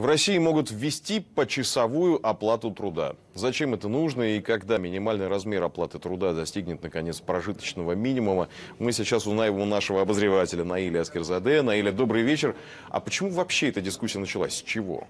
В России могут ввести почасовую оплату труда. Зачем это нужно и когда минимальный размер оплаты труда достигнет, наконец, прожиточного минимума, мы сейчас узнаем у нашего обозревателя Наиля Аскерзаде. Наиля, добрый вечер. А почему вообще эта дискуссия началась? С чего?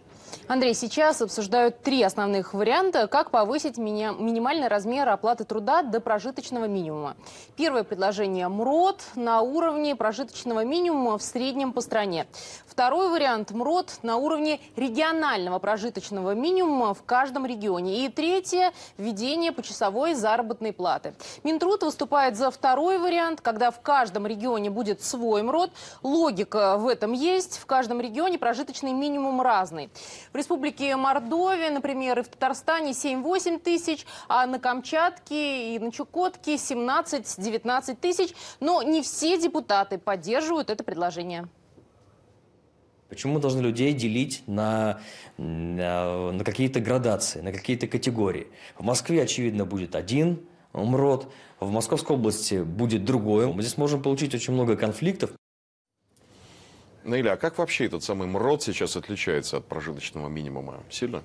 Андрей, сейчас обсуждают три основных варианта, как повысить мини минимальный размер оплаты труда до прожиточного минимума. Первое предложение МРОД на уровне прожиточного минимума в среднем по стране. Второй вариант МРОД на уровне регионального прожиточного минимума в каждом регионе. И третье – введение почасовой заработной платы. Минтруд выступает за второй вариант, когда в каждом регионе будет свой МРОД. Логика в этом есть. В каждом регионе прожиточный минимум разный. В республике Мордовия, например, и в Татарстане 7-8 тысяч, а на Камчатке и на Чукотке 17-19 тысяч. Но не все депутаты поддерживают это предложение. Почему мы должны людей делить на, на, на какие-то градации, на какие-то категории? В Москве, очевидно, будет один МРОД, в Московской области будет другое. Мы здесь можем получить очень много конфликтов. Наиля, ну, а как вообще этот самый МРОД сейчас отличается от прожиточного минимума? Сильно?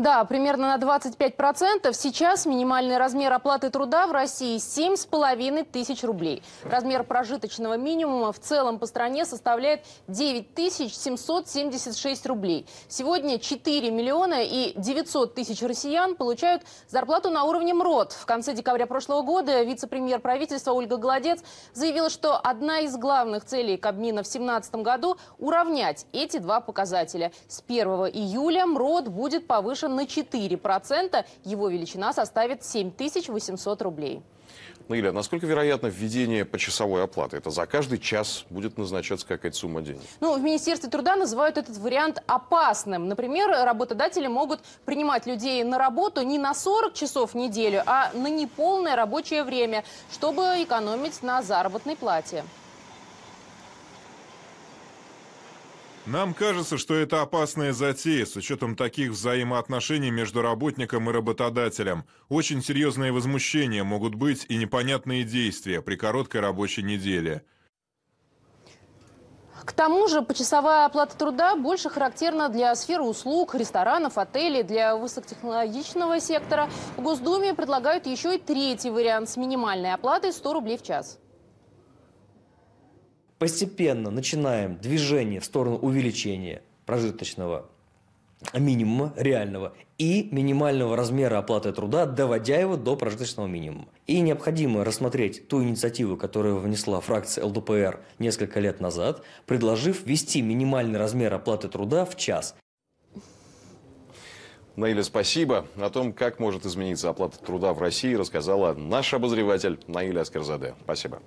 Да, примерно на 25%. Сейчас минимальный размер оплаты труда в России 7,5 тысяч рублей. Размер прожиточного минимума в целом по стране составляет 9 776 рублей. Сегодня 4 миллиона и 900 тысяч россиян получают зарплату на уровне МРОД. В конце декабря прошлого года вице-премьер правительства Ольга Голодец заявила, что одна из главных целей Кабмина в 2017 году – уравнять эти два показателя. С 1 июля МРОД будет повышен ниже на 4%. Его величина составит 7800 рублей. Наиля, ну, насколько вероятно введение почасовой оплаты? Это за каждый час будет назначаться какая-то сумма денег? Ну, в Министерстве труда называют этот вариант опасным. Например, работодатели могут принимать людей на работу не на 40 часов в неделю, а на неполное рабочее время, чтобы экономить на заработной плате. Нам кажется, что это опасная затея с учетом таких взаимоотношений между работником и работодателем. Очень серьезные возмущения могут быть и непонятные действия при короткой рабочей неделе. К тому же почасовая оплата труда больше характерна для сферы услуг, ресторанов, отелей, для высокотехнологичного сектора. В Госдуме предлагают еще и третий вариант с минимальной оплатой 100 рублей в час постепенно начинаем движение в сторону увеличения прожиточного минимума реального и минимального размера оплаты труда, доводя его до прожиточного минимума. И необходимо рассмотреть ту инициативу, которую внесла фракция ЛДПР несколько лет назад, предложив ввести минимальный размер оплаты труда в час. Наиля, спасибо. О том, как может измениться оплата труда в России, рассказала наш обозреватель Наиля Аскерзаде. Спасибо.